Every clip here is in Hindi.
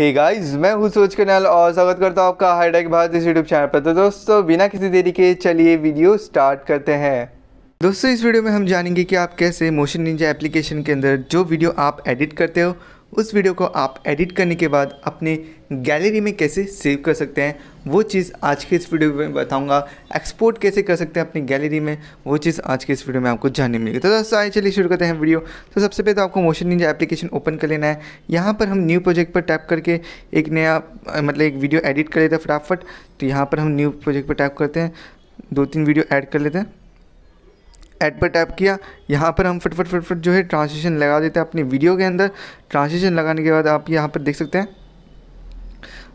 hey guys, मैं हूँ सूरज कन्याल और स्वागत करता हूँ आपका हाईटेक भारत इस यूट्यूब चैनल पर तो दोस्तों बिना किसी देरी के चलिए वीडियो स्टार्ट करते हैं दोस्तों इस वीडियो में हम जानेंगे कि आप कैसे मोशन निंजा एप्लीकेशन के अंदर जो वीडियो आप एडिट करते हो उस वीडियो को आप एडिट करने के बाद अपने गैलरी में कैसे सेव कर सकते हैं वो चीज़ आज के इस वीडियो में बताऊंगा एक्सपोर्ट कैसे कर सकते हैं अपनी गैलरी में वो चीज़ आज के इस वीडियो में आपको जानने मिलेगी तो दोस्तों आइए चलिए शुरू करते हैं वीडियो तो सबसे पहले तो आपको मोशन इंजा एप्लीकेशन ओपन कर लेना है यहाँ पर हम न्यू प्रोजेक्ट पर टैप करके एक नया मतलब एक वीडियो एडिट कर लेते हैं फटाफट तो यहाँ पर हम न्यू प्रोजेक्ट पर टैप करते हैं दो तीन वीडियो ऐड कर लेते हैं एड पर टैप किया यहाँ पर हम फटफट फटफट जो है ट्रांसलेशन लगा देते हैं अपनी वीडियो के अंदर ट्रांसलेशन लगाने के बाद आप यहाँ पर देख सकते हैं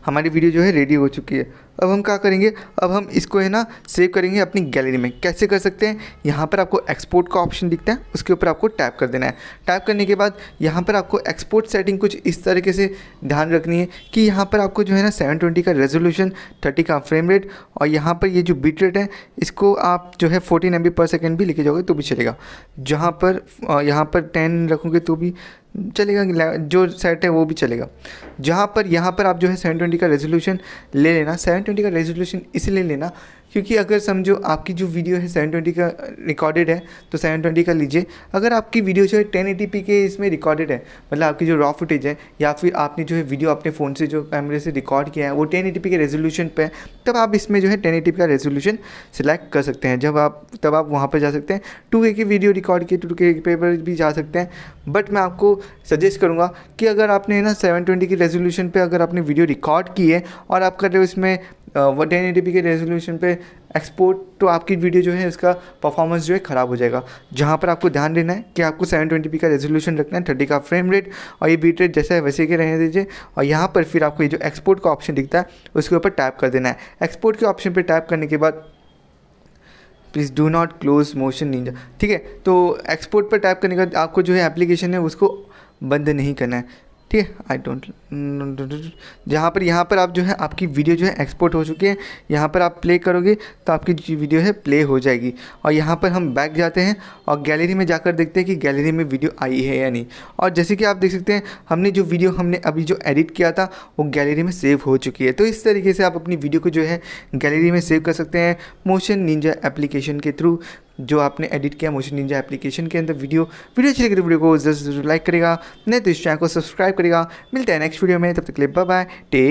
हमारी वीडियो जो है रेडी हो चुकी है अब हम क्या करेंगे अब हम इसको है ना सेव करेंगे अपनी गैलरी में कैसे कर सकते हैं यहाँ पर आपको एक्सपोर्ट का ऑप्शन दिखता है उसके ऊपर आपको टैप कर देना है टैप करने के बाद यहाँ पर आपको एक्सपोर्ट सेटिंग कुछ इस तरीके से ध्यान रखनी है कि यहाँ पर आपको जो है ना 720 का रेजोल्यूशन 30 का फ्रेम रेट और यहाँ पर ये जो बीट रेट है इसको आप जो है फोर्टीन एम पर सेकेंड भी लेके जाओगे तो भी चलेगा जहाँ पर यहाँ पर टेन रखोगे तो भी चलेगा जो सेट है वो भी चलेगा जहाँ पर यहाँ पर आप जो है सेवन ट्वेंटी का रेजोल्यूशन ले लेना सेवन ट्वेंटी का रेजोल्यूशन इसलिए लेना क्योंकि अगर समझो आपकी जो वीडियो है सेवन ट्वेंटी का रिकॉर्डेड है तो सेवन ट्वेंटी का लीजिए अगर आपकी वीडियो जो है टेन पी के इसमें रिकॉर्डेड है मतलब आपकी जो रॉ फुटेज है या फिर आपने जो है वीडियो अपने फ़ोन से जो कैमरे से रिकॉर्ड किया है वो टेन पी के रेजोल्यूशन पर तब आप इसमें जो है टेन पी का रेजोल्यूशन सिलेक्ट कर सकते हैं जब आप तब आप वहाँ पर जा सकते हैं टू के वीडियो रिकॉर्ड किए टू के पर भी जा सकते हैं बट मैं आपको सजेस्ट करूँगा कि अगर आपने ना सेवन ट्वेंटी की रेजोल्यूशन पर अगर आपने वीडियो रिकॉर्ड की है और आप कर रहे हो इसमें वन टेन के रेजोल्यूशन पे एक्सपोर्ट तो आपकी वीडियो जो है उसका परफॉर्मेंस जो है ख़राब हो जाएगा जहाँ पर आपको ध्यान देना है कि आपको सेवन ट्वेंटी का रेजोल्यूशन रखना है थर्टी का फ्रेम रेट और ये बीट रेट जैसा है वैसे के रहने दीजिए और यहाँ पर फिर आपको ये जो एक्सपोर्ट का ऑप्शन दिखता है उसके ऊपर टैप कर देना है एक्सपोर्ट के ऑप्शन पर टैप करने के बाद please do not close Motion Ninja ठीक है तो एक्सपोर्ट पर टाइप करने के बाद आपको जो है एप्लीकेशन है उसको बंद नहीं करना है ठीक है आई डोंट जहाँ पर यहाँ पर आप जो है आपकी वीडियो जो है एक्सपोर्ट हो चुकी है यहाँ पर आप प्ले करोगे तो आपकी वीडियो है प्ले हो जाएगी और यहाँ पर हम बैक जाते हैं और गैलरी में जाकर देखते हैं कि गैलरी में वीडियो आई है या नहीं और जैसे कि आप देख सकते हैं हमने जो वीडियो हमने अभी जो एडिट किया था वो गैलरी में सेव हो चुकी है तो इस तरीके से आप अपनी वीडियो को जो है गैलरी में सेव कर सकते हैं मोशन निंजा एप्लीकेशन के थ्रू जो आपने एडिट किया मोशन निंजा एप्लीकेशन के अंदर वीडियो वीडियो अच्छी लगी वीडियो तो को जरूर लाइक करेगा नहीं तो इस चैनल को सब्सक्राइब करेगा मिलते हैं नेक्स्ट वीडियो में तब तक के लिए बाय टेक